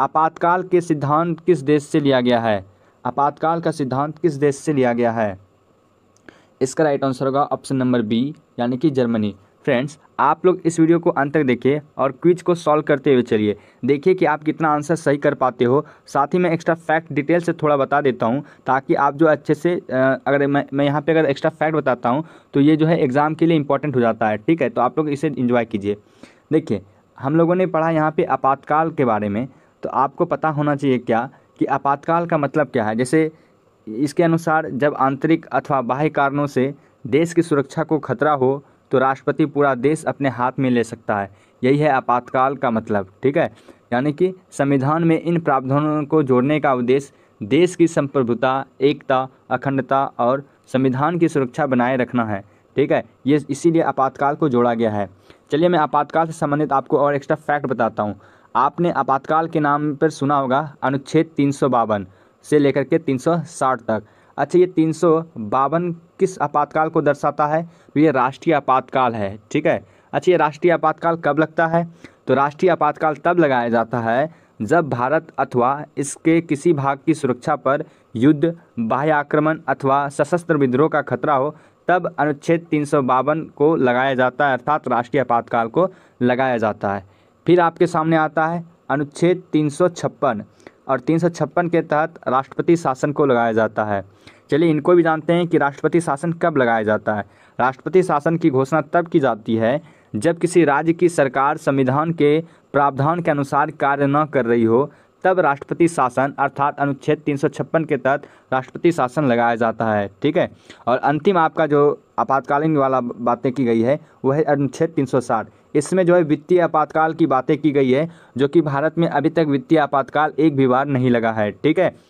आपातकाल के सिद्धांत किस देश से लिया गया है आपातकाल का सिद्धांत किस देश से लिया गया है इसका राइट आंसर होगा ऑप्शन नंबर बी यानी कि जर्मनी फ्रेंड्स आप लोग इस वीडियो को अंत तक देखिए और क्विज को सॉल्व करते हुए चलिए देखिए कि आप कितना आंसर सही कर पाते हो साथ ही मैं एक्स्ट्रा फैक्ट डिटेल से थोड़ा बता देता हूँ ताकि आप जो अच्छे से अगर मैं मैं यहाँ पे अगर एक्स्ट्रा फैक्ट बताता हूँ तो ये जो है एग्ज़ाम के लिए इंपॉर्टेंट हो जाता है ठीक है तो आप लोग इसे इन्जॉय कीजिए देखिए हम लोगों ने पढ़ा यहाँ पर आपातकाल के बारे में तो आपको पता होना चाहिए क्या कि आपातकाल का मतलब क्या है जैसे इसके अनुसार जब आंतरिक अथवा बाह्य कारणों से देश की सुरक्षा को खतरा हो तो राष्ट्रपति पूरा देश अपने हाथ में ले सकता है यही है आपातकाल का मतलब ठीक है यानी कि संविधान में इन प्रावधानों को जोड़ने का उद्देश्य देश की संप्रभुता एकता अखंडता और संविधान की सुरक्षा बनाए रखना है ठीक है ये इसीलिए आपातकाल को जोड़ा गया है चलिए मैं आपातकाल से संबंधित आपको और एक्स्ट्रा फैक्ट बताता हूँ आपने आपातकाल के नाम पर सुना होगा अनुच्छेद तीन से लेकर के 360 तक अच्छा ये तीन किस आपातकाल को दर्शाता है तो ये राष्ट्रीय आपातकाल है ठीक है अच्छा ये राष्ट्रीय आपातकाल कब लगता है तो राष्ट्रीय आपातकाल तब लगाया जाता है जब भारत अथवा इसके किसी भाग की सुरक्षा पर युद्ध बाह्य आक्रमण अथवा सशस्त्र विद्रोह का खतरा हो तब अनुच्छेद तीन को लगाया जाता है अर्थात राष्ट्रीय आपातकाल को लगाया जाता है फिर आपके सामने आता है अनुच्छेद तीन और तीन के तहत राष्ट्रपति शासन को लगाया जाता है चलिए इनको भी जानते हैं कि राष्ट्रपति शासन कब लगाया जाता है राष्ट्रपति शासन की घोषणा तब की जाती है जब किसी राज्य की सरकार संविधान के प्रावधान के अनुसार कार्य न कर रही हो तब राष्ट्रपति शासन अर्थात अनुच्छेद 356 के तहत राष्ट्रपति शासन लगाया जाता है ठीक है और अंतिम आपका जो आपातकालीन वाला बातें की गई है वह है अनुच्छेद 360 इसमें जो है वित्तीय आपातकाल की बातें की गई है जो कि भारत में अभी तक वित्तीय आपातकाल एक भी बार नहीं लगा है ठीक है